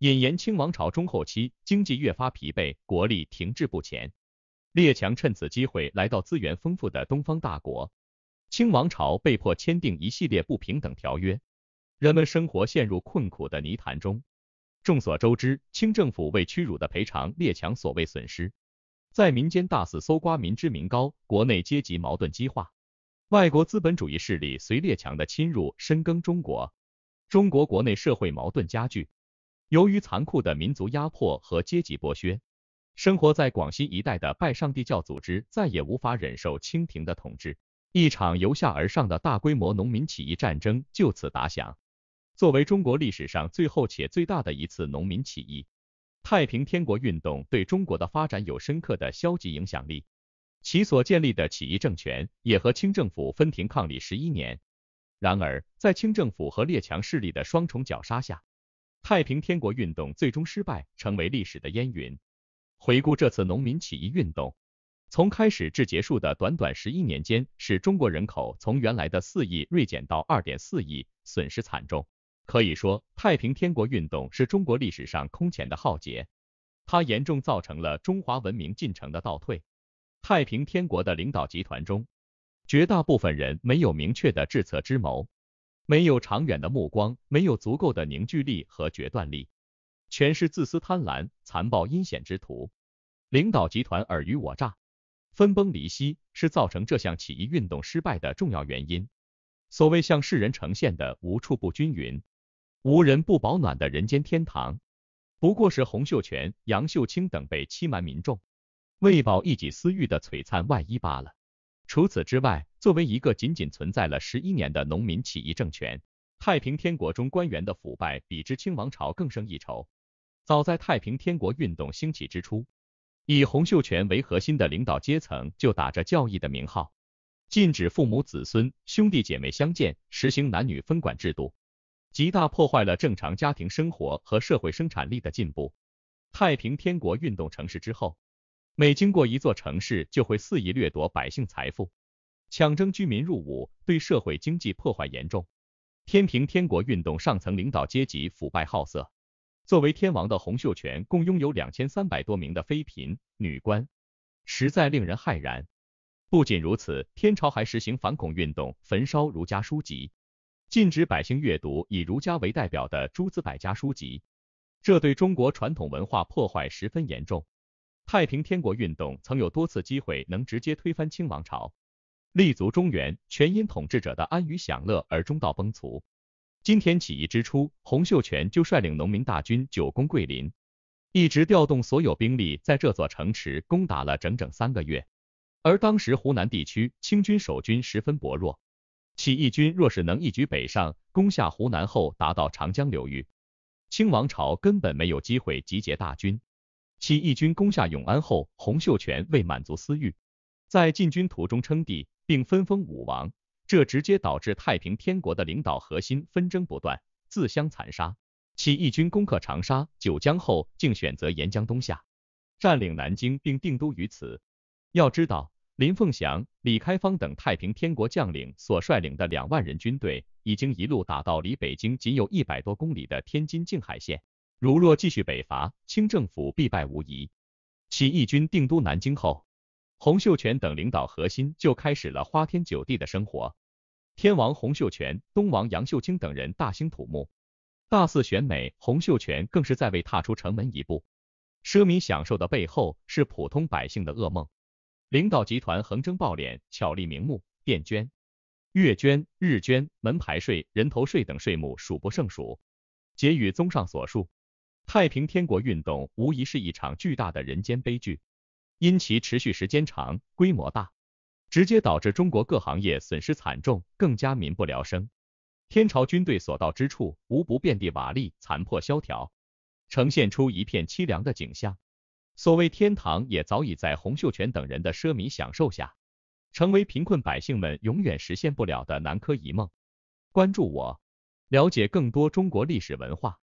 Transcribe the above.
引言：清王朝中后期，经济越发疲惫，国力停滞不前。列强趁此机会来到资源丰富的东方大国，清王朝被迫签订一系列不平等条约，人们生活陷入困苦的泥潭中。众所周知，清政府为屈辱的赔偿列强所谓损失，在民间大肆搜刮民脂民膏，国内阶级矛盾激化。外国资本主义势力随列强的侵入深耕中国，中国国内社会矛盾加剧。由于残酷的民族压迫和阶级剥削，生活在广西一带的拜上帝教组织再也无法忍受清廷的统治，一场由下而上的大规模农民起义战争就此打响。作为中国历史上最后且最大的一次农民起义，太平天国运动对中国的发展有深刻的消极影响力，其所建立的起义政权也和清政府分庭抗礼十一年。然而，在清政府和列强势力的双重绞杀下，太平天国运动最终失败，成为历史的烟云。回顾这次农民起义运动，从开始至结束的短短十一年间，使中国人口从原来的四亿锐减到二点四亿，损失惨重。可以说，太平天国运动是中国历史上空前的浩劫，它严重造成了中华文明进程的倒退。太平天国的领导集团中，绝大部分人没有明确的治策之谋。没有长远的目光，没有足够的凝聚力和决断力，全是自私贪婪、残暴阴险之徒。领导集团尔虞我诈、分崩离析，是造成这项起义运动失败的重要原因。所谓向世人呈现的无处不均匀、无人不保暖的人间天堂，不过是洪秀全、杨秀清等被欺瞒民众、为保一己私欲的璀璨外衣罢了。除此之外，作为一个仅仅存在了十一年的农民起义政权，太平天国中官员的腐败比之清王朝更胜一筹。早在太平天国运动兴起之初，以洪秀全为核心的领导阶层就打着教义的名号，禁止父母、子孙、兄弟姐妹相见，实行男女分管制度，极大破坏了正常家庭生活和社会生产力的进步。太平天国运动成事之后，每经过一座城市，就会肆意掠夺百姓财富。抢征居民入伍，对社会经济破坏严重。天平天国运动上层领导阶级腐败好色，作为天王的洪秀全共拥有两千三百多名的妃嫔、女官，实在令人骇然。不仅如此，天朝还实行反恐运动，焚烧儒家书籍，禁止百姓阅读以儒家为代表的诸子百家书籍，这对中国传统文化破坏十分严重。太平天国运动曾有多次机会能直接推翻清王朝。立足中原，全因统治者的安于享乐而中道崩殂。今天起义之初，洪秀全就率领农民大军久攻桂林，一直调动所有兵力在这座城池攻打了整整三个月。而当时湖南地区清军守军十分薄弱，起义军若是能一举北上，攻下湖南后达到长江流域，清王朝根本没有机会集结大军。起义军攻下永安后，洪秀全为满足私欲，在进军途中称帝。并分封武王，这直接导致太平天国的领导核心纷争不断，自相残杀。起义军攻克长沙、九江后，竟选择沿江东下，占领南京，并定都于此。要知道，林凤祥、李开芳等太平天国将领所率领的两万人军队，已经一路打到离北京仅有一百多公里的天津静海县。如若继续北伐，清政府必败无疑。起义军定都南京后，洪秀全等领导核心就开始了花天酒地的生活，天王洪秀全、东王杨秀清等人大兴土木，大肆选美。洪秀全更是在未踏出城门一步。奢靡享受的背后是普通百姓的噩梦。领导集团横征暴敛，巧立名目，变捐、月捐、日捐、门牌税、人头税等税目数不胜数。结语：综上所述，太平天国运动无疑是一场巨大的人间悲剧。因其持续时间长、规模大，直接导致中国各行业损失惨重，更加民不聊生。天朝军队所到之处，无不遍地瓦砾、残破萧条，呈现出一片凄凉的景象。所谓天堂，也早已在洪秀全等人的奢靡享受下，成为贫困百姓们永远实现不了的南柯一梦。关注我，了解更多中国历史文化。